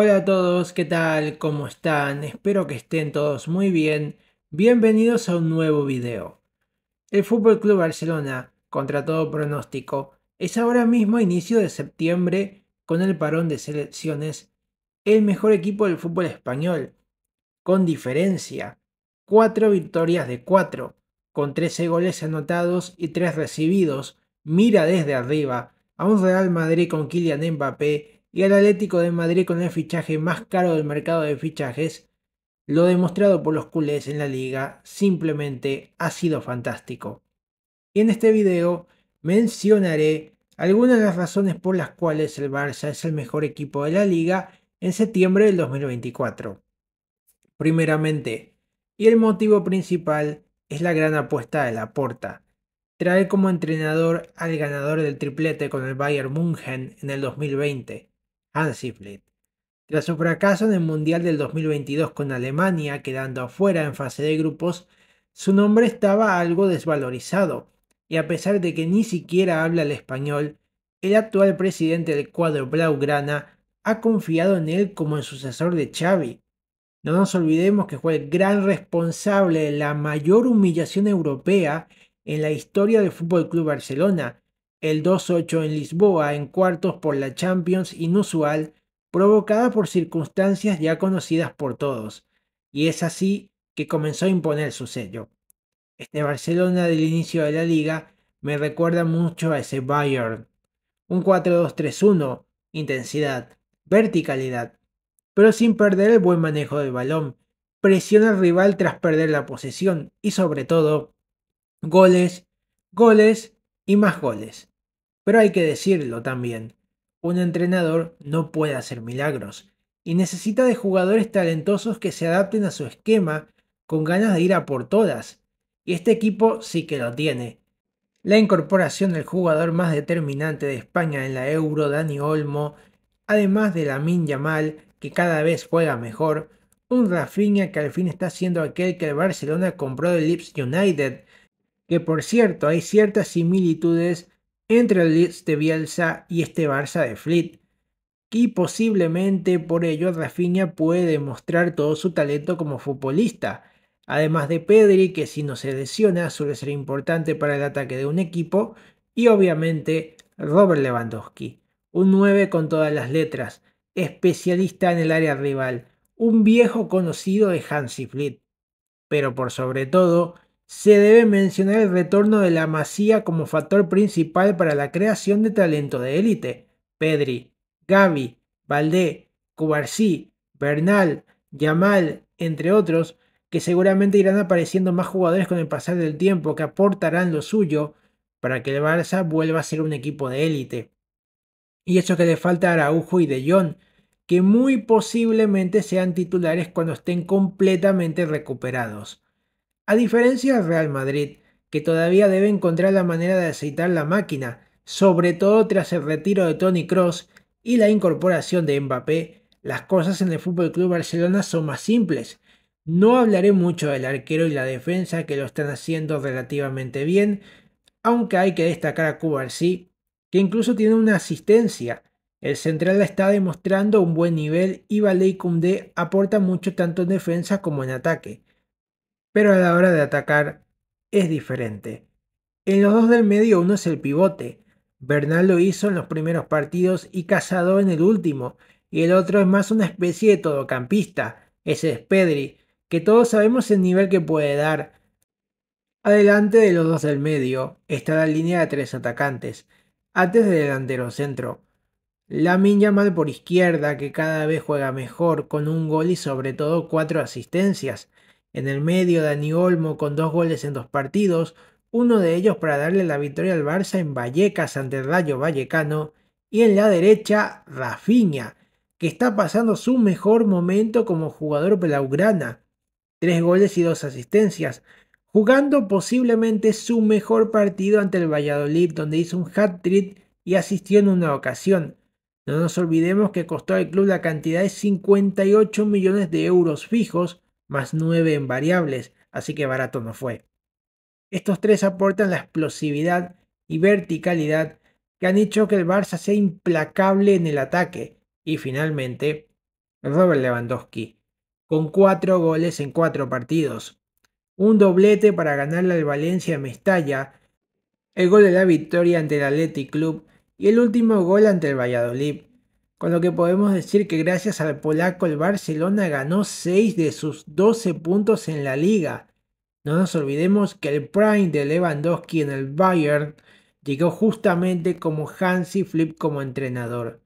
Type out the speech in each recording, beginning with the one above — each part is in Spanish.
Hola a todos, ¿qué tal? ¿Cómo están? Espero que estén todos muy bien. Bienvenidos a un nuevo video. El Fútbol Club Barcelona, contra todo pronóstico, es ahora mismo a inicio de septiembre, con el parón de selecciones, el mejor equipo del fútbol español, con diferencia, 4 victorias de 4, con 13 goles anotados y 3 recibidos, mira desde arriba a un Real Madrid con Kylian Mbappé y al Atlético de Madrid con el fichaje más caro del mercado de fichajes, lo demostrado por los culés en la liga simplemente ha sido fantástico. Y en este video mencionaré algunas de las razones por las cuales el Barça es el mejor equipo de la liga en septiembre del 2024. Primeramente, y el motivo principal es la gran apuesta de Laporta. Trae como entrenador al ganador del triplete con el Bayern München en el 2020, Hansi ah, Tras su fracaso en el Mundial del 2022 con Alemania, quedando afuera en fase de grupos, su nombre estaba algo desvalorizado, y a pesar de que ni siquiera habla el español, el actual presidente del cuadro Blaugrana ha confiado en él como el sucesor de Xavi. No nos olvidemos que fue el gran responsable de la mayor humillación europea en la historia del Fútbol Club Barcelona, el 2-8 en Lisboa en cuartos por la Champions inusual provocada por circunstancias ya conocidas por todos, y es así que comenzó a imponer su sello. Este Barcelona del inicio de la liga me recuerda mucho a ese Bayern. Un 4-2-3-1, intensidad, verticalidad, pero sin perder el buen manejo del balón. Presiona al rival tras perder la posesión y sobre todo, goles, goles y más goles. Pero hay que decirlo también, un entrenador no puede hacer milagros y necesita de jugadores talentosos que se adapten a su esquema con ganas de ir a por todas. Y este equipo sí que lo tiene. La incorporación del jugador más determinante de España en la Euro, Dani Olmo, además de Lamin Yamal, que cada vez juega mejor, un Rafinha que al fin está siendo aquel que el Barcelona compró del Lips United que por cierto hay ciertas similitudes entre el Leeds de Bielsa y este Barça de Flit. y posiblemente por ello Rafinha puede mostrar todo su talento como futbolista, además de Pedri que si no se lesiona suele ser importante para el ataque de un equipo, y obviamente Robert Lewandowski, un 9 con todas las letras, especialista en el área rival, un viejo conocido de Hansi Flit. pero por sobre todo se debe mencionar el retorno de la Masía como factor principal para la creación de talento de élite. Pedri, Gavi, Valdé, Cubarsí, Bernal, Yamal, entre otros, que seguramente irán apareciendo más jugadores con el pasar del tiempo que aportarán lo suyo para que el Barça vuelva a ser un equipo de élite. Y eso que le falta a Araujo y De Jong, que muy posiblemente sean titulares cuando estén completamente recuperados. A diferencia del Real Madrid, que todavía debe encontrar la manera de aceitar la máquina, sobre todo tras el retiro de Tony Cross y la incorporación de Mbappé, las cosas en el Fútbol Club Barcelona son más simples. No hablaré mucho del arquero y la defensa que lo están haciendo relativamente bien, aunque hay que destacar a Cubarsí, que incluso tiene una asistencia. El central está demostrando un buen nivel y Valer Koundé aporta mucho tanto en defensa como en ataque pero a la hora de atacar es diferente. En los dos del medio uno es el pivote. Bernal lo hizo en los primeros partidos y Casado en el último, y el otro es más una especie de todocampista, ese es Pedri, que todos sabemos el nivel que puede dar. Adelante de los dos del medio está la línea de tres atacantes, antes del delantero centro. Lamin Yamal por izquierda, que cada vez juega mejor, con un gol y sobre todo cuatro asistencias. En el medio, Dani Olmo con dos goles en dos partidos, uno de ellos para darle la victoria al Barça en Vallecas ante el Rayo Vallecano, y en la derecha, Rafinha, que está pasando su mejor momento como jugador blaugrana. Tres goles y dos asistencias, jugando posiblemente su mejor partido ante el Valladolid, donde hizo un hat-trick y asistió en una ocasión. No nos olvidemos que costó al club la cantidad de 58 millones de euros fijos, más 9 en variables, así que barato no fue. Estos tres aportan la explosividad y verticalidad que han hecho que el Barça sea implacable en el ataque. Y finalmente, Robert Lewandowski, con 4 goles en 4 partidos. Un doblete para ganarle al Valencia Mestalla, el gol de la victoria ante el Athletic Club y el último gol ante el Valladolid con lo que podemos decir que gracias al polaco el Barcelona ganó 6 de sus 12 puntos en la liga. No nos olvidemos que el prime de Lewandowski en el Bayern llegó justamente como Hansi Flip como entrenador.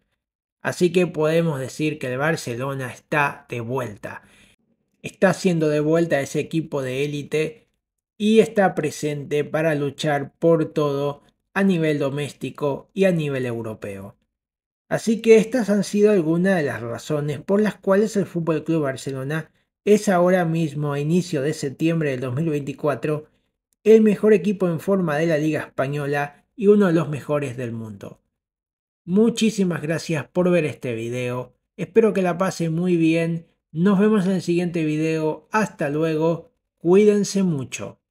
Así que podemos decir que el Barcelona está de vuelta. Está siendo de vuelta ese equipo de élite y está presente para luchar por todo a nivel doméstico y a nivel europeo. Así que estas han sido algunas de las razones por las cuales el Fútbol Club Barcelona es ahora mismo, a inicio de septiembre del 2024, el mejor equipo en forma de la Liga Española y uno de los mejores del mundo. Muchísimas gracias por ver este video. Espero que la pase muy bien. Nos vemos en el siguiente video. Hasta luego. Cuídense mucho.